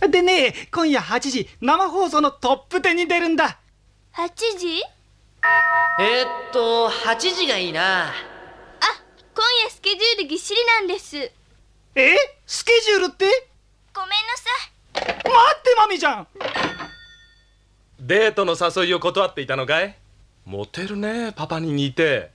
でね今夜8時生放送のトップ10に出るんだ8時えー、っと8時がいいなあ今夜スケジュールぎっしりなんですえスケジュールってごめんなさい待ってマミちゃんデートの誘いを断っていたのかいモテるねパパに似て